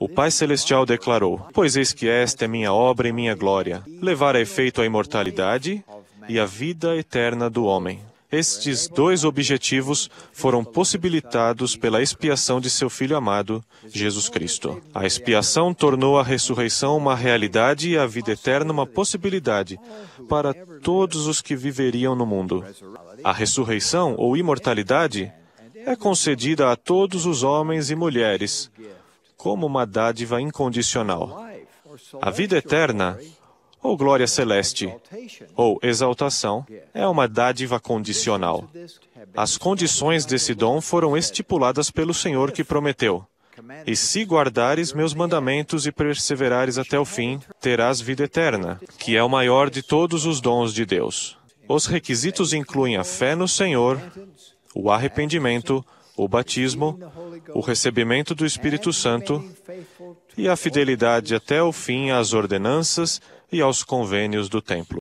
O Pai Celestial declarou: Pois eis que esta é minha obra e minha glória, levar a efeito a imortalidade e a vida eterna do homem. Estes dois objetivos foram possibilitados pela expiação de seu Filho amado, Jesus Cristo. A expiação tornou a ressurreição uma realidade e a vida eterna uma possibilidade para todos os que viveriam no mundo. A ressurreição ou imortalidade é concedida a todos os homens e mulheres como uma dádiva incondicional. A vida eterna, ou glória celeste, ou exaltação, é uma dádiva condicional. As condições desse dom foram estipuladas pelo Senhor que prometeu. E se guardares meus mandamentos e perseverares até o fim, terás vida eterna, que é o maior de todos os dons de Deus. Os requisitos incluem a fé no Senhor, o arrependimento, o batismo, o recebimento do Espírito Santo e a fidelidade até o fim às ordenanças e aos convênios do templo.